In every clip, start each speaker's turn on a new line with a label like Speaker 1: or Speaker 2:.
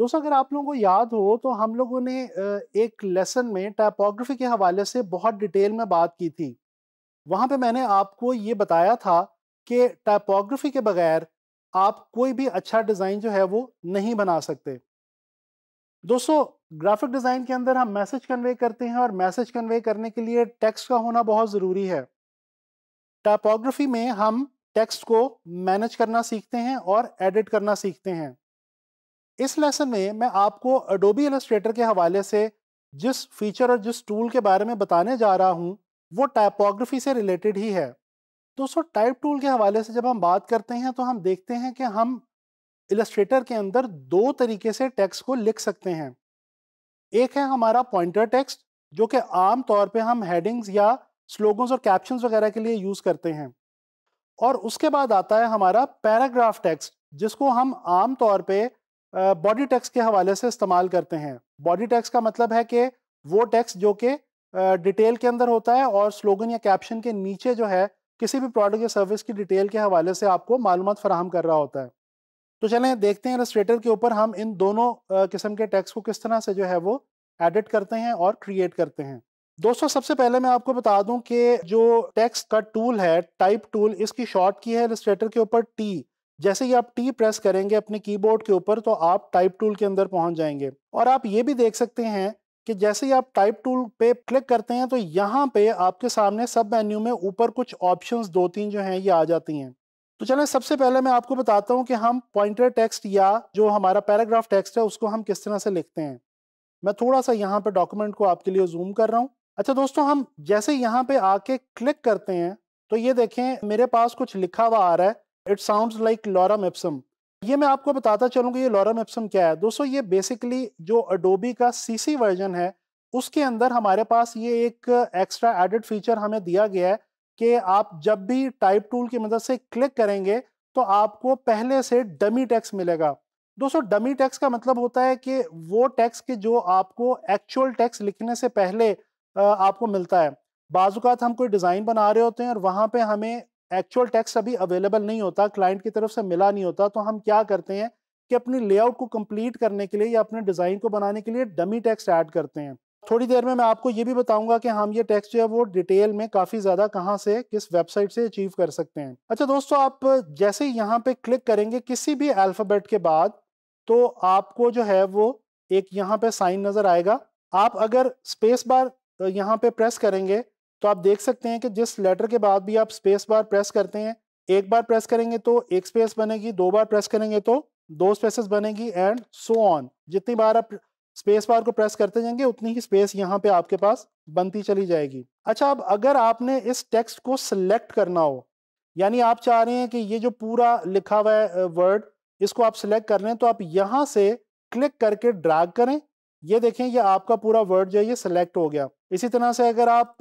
Speaker 1: दोस्तों अगर आप लोगों को याद हो तो हम लोगों ने एक लेसन में टाइपोग्राफी के हवाले से बहुत डिटेल में बात की थी वहाँ पे मैंने आपको ये बताया था कि टाइपोग्राफी के बगैर आप कोई भी अच्छा डिज़ाइन जो है वो नहीं बना सकते दोस्तों ग्राफिक डिज़ाइन के अंदर हम मैसेज कन्वे करते हैं और मैसेज कन्वे करने के लिए टेक्स्ट का होना बहुत ज़रूरी है टाइपोग्राफी में हम टेक्स्ट को मैनेज करना सीखते हैं और एडिट करना सीखते हैं इस लेसन में मैं आपको अडोबी एलस्ट्रेटर के हवाले से जिस फीचर और जिस टूल के बारे में बताने जा रहा हूँ वो टाइपोग्राफी से रिलेटेड ही है दोस्तों टाइप टूल के हवाले से जब हम बात करते हैं तो हम देखते हैं कि हम इलस्ट्रेटर के अंदर दो तरीके से टेक्स्ट को लिख सकते हैं एक है हमारा पॉइंटर टेक्स्ट जो कि आम तौर पे हम हेडिंग्स या स्लोगन्स और कैप्शन वगैरह के लिए यूज़ करते हैं और उसके बाद आता है हमारा पैराग्राफ टेक्स्ट जिसको हम आम तौर पर बॉडी टैक्स के हवाले से इस्तेमाल करते हैं बॉडी टैक्स का मतलब है कि वो टैक्स जो कि डिटेल के अंदर होता है और स्लोगन या कैप्शन के नीचे जो है किसी भी प्रोडक्ट या सर्विस की डिटेल के हवाले से आपको मालूम फराहम कर रहा होता है तो चलें देखते हैं रजिस्ट्रेटर के ऊपर हम इन दोनों किस्म के टैक्स को किस तरह से जो है वो एडिट करते हैं और क्रिएट करते हैं दोस्तों सबसे पहले मैं आपको बता दूं कि जो टैक्स का टूल है टाइप टूल इसकी शॉर्ट की है रजिस्ट्रेटर के ऊपर टी जैसे ही आप टी प्रेस करेंगे अपने कीबोर्ड के ऊपर तो आप टाइप टूल के अंदर पहुंच जाएंगे और आप ये भी देख सकते हैं कि जैसे ही आप टाइप टूल पे क्लिक करते हैं तो यहाँ पे आपके सामने सब मेन्यू में ऊपर कुछ ऑप्शंस दो तीन जो हैं ये आ जाती हैं तो चलें सबसे पहले मैं आपको बताता हूँ कि हम पॉइंटर टेक्स्ट या जो हमारा पैराग्राफ टेक्स्ट है उसको हम किस तरह से लिखते हैं मैं थोड़ा सा यहाँ पे डॉक्यूमेंट को आपके लिए जूम कर रहा हूँ अच्छा दोस्तों हम जैसे यहाँ पे आके क्लिक करते हैं तो ये देखें मेरे पास कुछ लिखा हुआ आ रहा है it sound like lorem ipsum ये मैं आपको बताता चलूंगा ये लॉरम एप्सम क्या है दोस्तों ये बेसिकली जो अडोबी का सीसी वर्जन है उसके अंदर हमारे पास ये एक एक्स्ट्रा एडिड फीचर हमें दिया गया है कि आप जब भी टाइप टूल की मदद से क्लिक करेंगे तो आपको पहले से डमी टैक्स मिलेगा दोस्तों डमी टैक्स का मतलब होता है कि वो टैक्स के जो आपको एक्चुअल टैक्स लिखने से पहले आपको मिलता है बाजूकात हम कोई डिज़ाइन बना रहे होते हैं और वहाँ पे हमें एक्चुअल टैक्स अभी अवेलेबल नहीं होता क्लाइंट की तरफ से मिला नहीं होता तो हम क्या करते हैं कि अपनी लेआउट को कंप्लीट करने के लिए या अपने डिज़ाइन को बनाने के लिए डमी टैक्स ऐड करते हैं थोड़ी देर में मैं आपको ये भी बताऊंगा कि हम ये टैक्स जो है वो डिटेल में काफ़ी ज़्यादा कहाँ से किस वेबसाइट से अचीव कर सकते हैं अच्छा दोस्तों आप जैसे ही यहाँ पे क्लिक करेंगे किसी भी अल्फ़ाबेट के बाद तो आपको जो है वो एक यहाँ पे साइन नज़र आएगा आप अगर स्पेस बार यहाँ पे प्रेस करेंगे तो आप देख सकते हैं कि जिस लेटर के बाद भी आप स्पेस बार प्रेस करते हैं एक बार प्रेस करेंगे तो एक स्पेस बनेगी दो बार प्रेस करेंगे तो दो स्पेसेस बनेगी एंड सो ऑन जितनी बार आप स्पेस बार को प्रेस करते जाएंगे उतनी ही स्पेस यहाँ पे आपके पास बनती चली जाएगी अच्छा अब अगर आपने इस टेक्स्ट को सिलेक्ट करना हो यानी आप चाह रहे हैं कि ये जो पूरा लिखा हुआ है वर्ड इसको आप सिलेक्ट कर रहे हैं तो आप यहाँ से क्लिक करके ड्रैग करें ये देखें ये आपका पूरा वर्ड जो है ये सिलेक्ट हो गया इसी तरह से अगर आप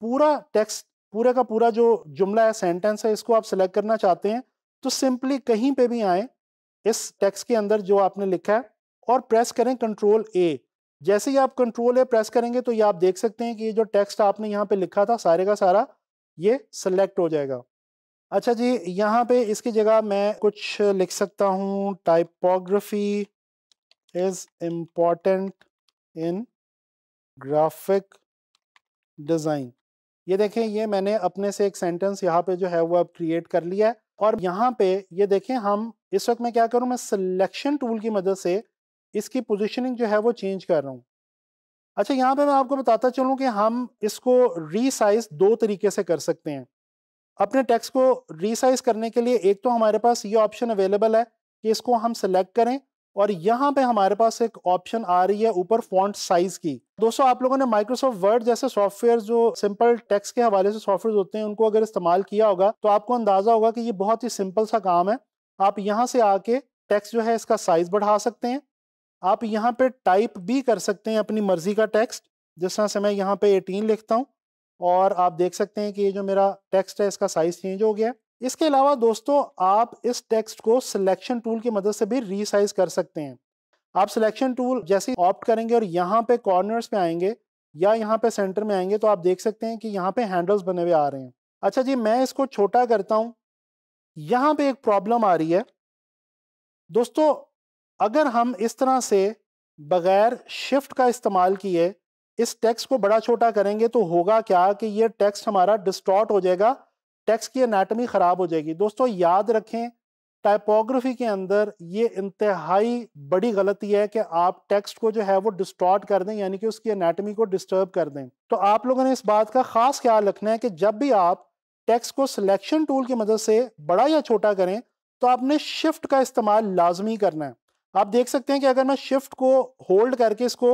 Speaker 1: पूरा टेक्स्ट पूरे का पूरा जो जुमला है सेंटेंस है इसको आप सिलेक्ट करना चाहते हैं तो सिंपली कहीं पे भी आए इस टेक्स्ट के अंदर जो आपने लिखा है और प्रेस करें कंट्रोल ए जैसे ही आप कंट्रोल ए प्रेस करेंगे तो ये आप देख सकते हैं कि ये जो टेक्स्ट आपने यहाँ पे लिखा था सारे का सारा ये सिलेक्ट हो जाएगा अच्छा जी यहाँ पे इसकी जगह मैं कुछ लिख सकता हूँ typography is important in graphic design ये देखें ये मैंने अपने से एक सेंटेंस यहाँ पे जो है वो अब क्रिएट कर लिया है और यहाँ पे ये देखें हम इस वक्त मैं क्या करूँ मैं सिलेक्शन टूल की मदद से इसकी पोजिशनिंग जो है वो चेंज कर रहा हूँ अच्छा यहाँ पे मैं आपको बताता चलूँ कि हम इसको रीसाइज दो तरीके से कर सकते हैं अपने टेक्स्ट को रीसाइज करने के लिए एक तो हमारे पास ये ऑप्शन अवेलेबल है कि इसको हम सेलेक्ट करें और यहाँ पे हमारे पास एक ऑप्शन आ रही है ऊपर फॉन्ट साइज की दोस्तों आप लोगों ने माइक्रोसॉफ्ट वर्ड जैसे सॉफ्टवेयर जो सिंपल टेक्स्ट के हवाले से सॉफ्टवेयर होते हैं उनको अगर इस्तेमाल किया होगा तो आपको अंदाज़ा होगा कि ये बहुत ही सिंपल सा काम है आप यहाँ से आके टेक्स्ट जो है इसका साइज बढ़ा सकते हैं आप यहाँ पे टाइप भी कर सकते हैं अपनी मर्जी का टेक्स्ट जिस तरह से मैं यहाँ पे 18 लिखता हूँ और आप देख सकते हैं कि ये जो मेरा टेक्स्ट है इसका साइज चेंज हो गया इसके अलावा दोस्तों आप इस टेक्स्ट को सिलेक्शन टूल की मदद से भी रीसाइज कर सकते हैं आप सिलेक्शन टूल जैसे ऑप्ट करेंगे और यहाँ पे कॉर्नर्स पे आएंगे या यहाँ पे सेंटर में आएंगे तो आप देख सकते हैं कि यहाँ पे हैंडल्स बने हुए आ रहे हैं अच्छा जी मैं इसको छोटा करता हूँ यहाँ पे एक प्रॉब्लम आ रही है दोस्तों अगर हम इस तरह से बगैर शिफ्ट का इस्तेमाल किए इस टेक्स्ट को बड़ा छोटा करेंगे तो होगा क्या कि ये टेक्स्ट हमारा डिस्टॉर्ट हो जाएगा टेक्स की अनाटमी ख़राब हो जाएगी दोस्तों याद रखें टाइपोग्राफी के अंदर ये इंतहाई बड़ी गलती है कि आप टेक्स्ट को जो है वो डिस्टॉर्ट कर दें यानी कि उसकी अनाटमी को डिस्टर्ब कर दें तो आप लोगों ने इस बात का खास ख्याल रखना है कि जब भी आप टेक्स्ट को सिलेक्शन टूल की मदद से बड़ा या छोटा करें तो आपने शिफ्ट का इस्तेमाल लाजमी करना है आप देख सकते हैं कि अगर मैं शिफ्ट को होल्ड करके इसको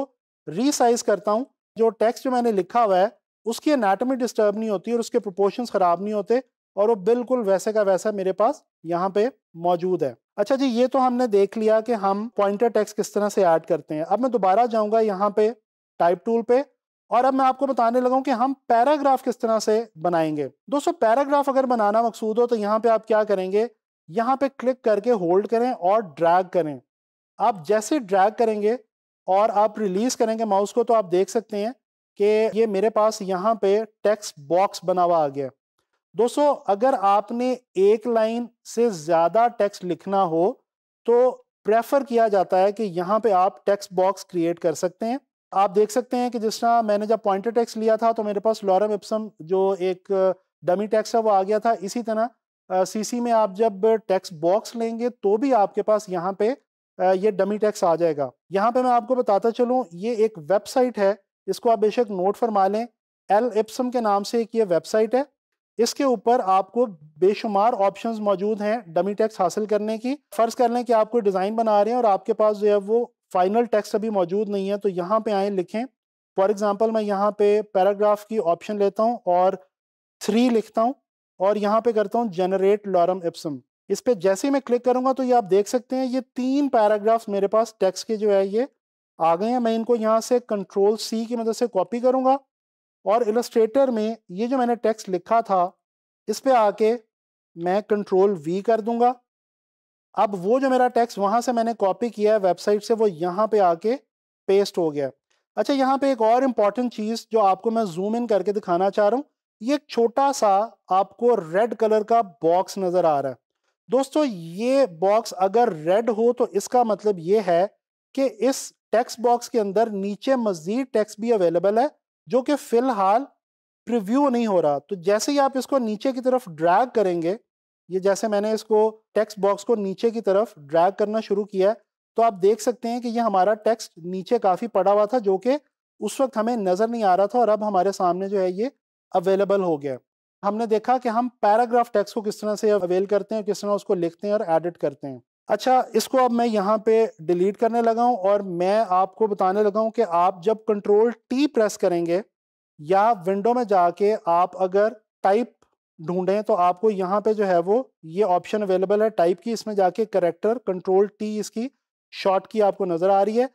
Speaker 1: रीसाइज करता हूँ जो टेक्स्ट जो मैंने लिखा हुआ है उसकी एनाटमी डिस्टर्ब नहीं होती और उसके प्रोपोर्शंस ख़राब नहीं होते और वो बिल्कुल वैसे का वैसा मेरे पास यहाँ पे मौजूद है अच्छा जी ये तो हमने देख लिया कि हम पॉइंटर टेक्स किस तरह से ऐड करते हैं अब मैं दोबारा जाऊँगा यहाँ पे टाइप टूल पे और अब मैं आपको बताने लगा कि हम पैराग्राफ किस तरह से बनाएंगे दोस्तों पैराग्राफ अगर बनाना मकसूद हो तो यहाँ पे आप क्या करेंगे यहाँ पे क्लिक करके होल्ड करें और ड्रैग करें आप जैसे ड्रैग करेंगे और आप रिलीज करेंगे माउस को तो आप देख सकते हैं कि ये मेरे पास यहाँ पे टेक्स्ट बॉक्स बना हुआ आ गया दोस्तों अगर आपने एक लाइन से ज़्यादा टेक्स्ट लिखना हो तो प्रेफर किया जाता है कि यहाँ पे आप टेक्स्ट बॉक्स क्रिएट कर सकते हैं आप देख सकते हैं कि जिस तरह मैंने जब पॉइंटर टेक्स्ट लिया था तो मेरे पास लॉरम इप्सम जो एक डमी टेक्स है वो आ गया था इसी तरह सीसी में आप जब टेक्स बॉक्स लेंगे तो भी आपके पास यहाँ पे ये डमी टेक्स आ जाएगा यहाँ पे मैं आपको बताता चलूँ ये एक वेबसाइट है इसको आप बेशक नोट फरमा लें एल एप्सम के नाम से एक ये वेबसाइट है इसके ऊपर आपको बेशुमार ऑप्शंस मौजूद हैं डमी टैक्स हासिल करने की फ़र्ज़ कर लें कि आप कोई डिज़ाइन बना रहे हैं और आपके पास जो है वो फाइनल टैक्स अभी मौजूद नहीं है तो यहाँ पे आए लिखें फॉर एग्ज़ाम्पल मैं यहाँ पे पैराग्राफ की ऑप्शन लेता हूँ और थ्री लिखता हूँ और यहाँ पे करता हूँ जनरेट लॉरम एप्सम इस पर जैसे ही मैं क्लिक करूँगा तो ये आप देख सकते हैं ये तीन पैराग्राफ्स मेरे पास टैक्स के जो है ये आ गए हैं मैं इनको यहाँ से कंट्रोल सी की मदद से कॉपी करूँगा और इलस्ट्रेटर में ये जो मैंने टेक्स्ट लिखा था इस पर आके मैं कंट्रोल वी कर दूँगा अब वो जो मेरा टेक्स्ट वहाँ से मैंने कॉपी किया है वेबसाइट से वो यहाँ पे आके पेस्ट हो गया अच्छा यहाँ पे एक और इम्पॉर्टेंट चीज़ जो आपको मैं जूम इन करके दिखाना चाह रहा हूँ ये एक छोटा सा आपको रेड कलर का बॉक्स नज़र आ रहा है दोस्तों ये बॉक्स अगर रेड हो तो इसका मतलब ये है कि इस टेक्स्ट बॉक्स के अंदर नीचे मज़ीद टेक्स्ट भी अवेलेबल है जो कि फ़िलहाल प्रिव्यू नहीं हो रहा तो जैसे ही आप इसको नीचे की तरफ ड्रैग करेंगे ये जैसे मैंने इसको टेक्स्ट बॉक्स को नीचे की तरफ ड्रैग करना शुरू किया है तो आप देख सकते हैं कि ये हमारा टेक्स्ट नीचे काफ़ी पड़ा हुआ था जो कि उस वक्त हमें नज़र नहीं आ रहा था और अब हमारे सामने जो है ये अवेलेबल हो गया हमने देखा कि हम पैराग्राफ टेक्स्ट को किस तरह से अवेल करते हैं किस तरह उसको लिखते हैं और एडिट करते हैं अच्छा इसको अब मैं यहाँ पे डिलीट करने लगा हूँ और मैं आपको बताने लगा हूँ कि आप जब कंट्रोल टी प्रेस करेंगे या विंडो में जाके आप अगर टाइप ढूंढें तो आपको यहाँ पे जो है वो ये ऑप्शन अवेलेबल है टाइप की इसमें जाके करेक्टर कंट्रोल टी इसकी शॉर्ट की आपको नज़र आ रही है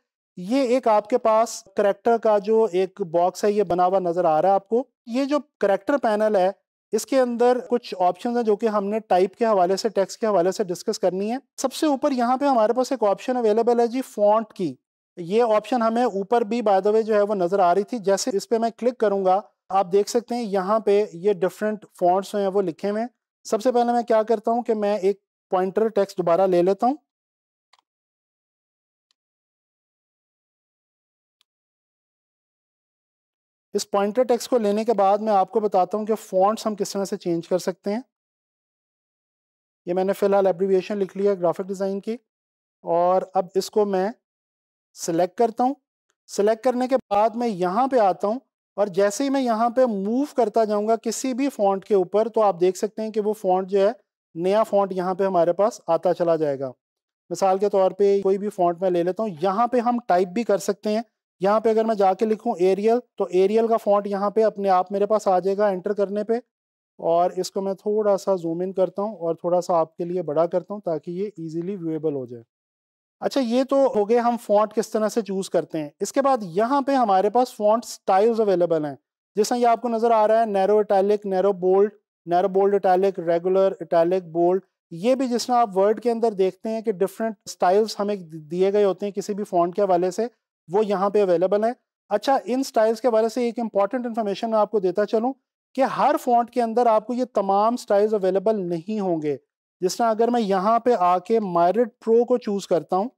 Speaker 1: ये एक आपके पास करेक्टर का जो एक बॉक्स है ये बना हुआ नज़र आ रहा है आपको ये जो करेक्टर पैनल है इसके अंदर कुछ ऑप्शंस हैं जो कि हमने टाइप के हवाले से टेक्स्ट के हवाले से डिस्कस करनी है सबसे ऊपर यहाँ पे हमारे पास एक ऑप्शन अवेलेबल है जी फॉन्ट की ये ऑप्शन हमें ऊपर भी बाय द वे जो है वो नज़र आ रही थी जैसे इस पे मैं क्लिक करूंगा आप देख सकते हैं यहाँ पे ये डिफरेंट फॉन्ट्स हैं वो लिखे हुए सबसे पहले मैं क्या करता हूँ कि मैं एक पॉइंटर टेक्स्ट दोबारा ले लेता हूँ इस पॉइंटर टेक्स को लेने के बाद मैं आपको बताता हूँ कि फॉन्ट्स हम किस तरह से चेंज कर सकते हैं ये मैंने फ़िलहाल एब्रीविएशन लिख लिया ग्राफिक डिज़ाइन की और अब इसको मैं सिलेक्ट करता हूँ सिलेक्ट करने के बाद मैं यहाँ पे आता हूँ और जैसे ही मैं यहाँ पे मूव करता जाऊँगा किसी भी फॉन्ट के ऊपर तो आप देख सकते हैं कि वो फॉन्ट जो है नया फॉन्ट यहाँ पे हमारे पास आता चला जाएगा मिसाल के तौर पे कोई भी फॉन्ट मैं ले लेता हूँ यहाँ पे हम टाइप भी कर सकते हैं यहाँ पे अगर मैं जाके लिखूँ एरियल तो एरियल का फॉन्ट यहाँ पे अपने आप मेरे पास आ जाएगा एंटर करने पे और इसको मैं थोड़ा सा जूम इन करता हूँ और थोड़ा सा आपके लिए बड़ा करता हूँ ताकि ये इजीली व्यूएबल हो जाए अच्छा ये तो हो गए हम फॉन्ट किस तरह से चूज़ करते हैं इसके बाद यहाँ पे हमारे पास फॉन्ट स्टाइल्स अवेलेबल हैं जैसा ये आपको नज़र आ रहा है narrow italic narrow bold narrow bold italic regular italic bold ये भी जिसमें आप वर्ड के अंदर देखते हैं कि डिफरेंट स्टाइल्स हमें दिए गए होते हैं किसी भी फॉन्ट के हवाले से वो यहाँ पे अवेलेबल है अच्छा इन स्टाइल्स के बारे से एक इंपॉर्टेंट इन्फॉर्मेशन मैं आपको देता चलूँ कि हर फॉन्ट के अंदर आपको ये तमाम स्टाइल्स अवेलेबल नहीं होंगे जिस तरह अगर मैं यहाँ पे आके मायरेट प्रो को चूज़ करता हूँ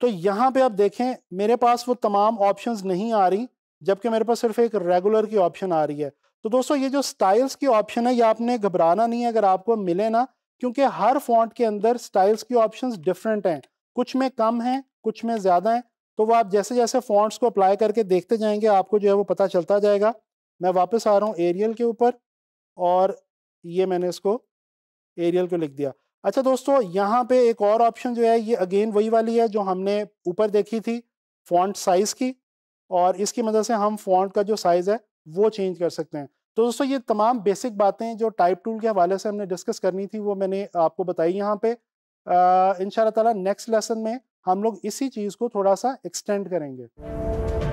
Speaker 1: तो यहाँ पे आप देखें मेरे पास वो तमाम ऑप्शंस नहीं आ रही जबकि मेरे पास सिर्फ एक रेगुलर की ऑप्शन आ रही है तो दोस्तों ये जो स्टाइल्स की ऑप्शन है ये आपने घबराना नहीं है अगर आपको मिले ना क्योंकि हर फॉन्ट के अंदर स्टाइल्स की ऑप्शन डिफरेंट हैं कुछ में कम हैं कुछ में ज़्यादा हैं तो वो आप जैसे जैसे फॉन्ट्स को अप्लाई करके देखते जाएंगे आपको जो है वो पता चलता जाएगा मैं वापस आ रहा हूँ एरियल के ऊपर और ये मैंने इसको एरियल को लिख दिया अच्छा दोस्तों यहाँ पे एक और ऑप्शन जो है ये अगेन वही वाली है जो हमने ऊपर देखी थी फॉन्ट साइज़ की और इसकी मदद से हम फॉन्ट का जो साइज़ है वो चेंज कर सकते हैं तो दोस्तों ये तमाम बेसिक बातें जो टाइप टूल के हवाले से हमने डिस्कस करनी थी वो मैंने आपको बताई यहाँ पे इन ताला नेक्स्ट लेसन में हम लोग इसी चीज़ को थोड़ा सा एक्सटेंड करेंगे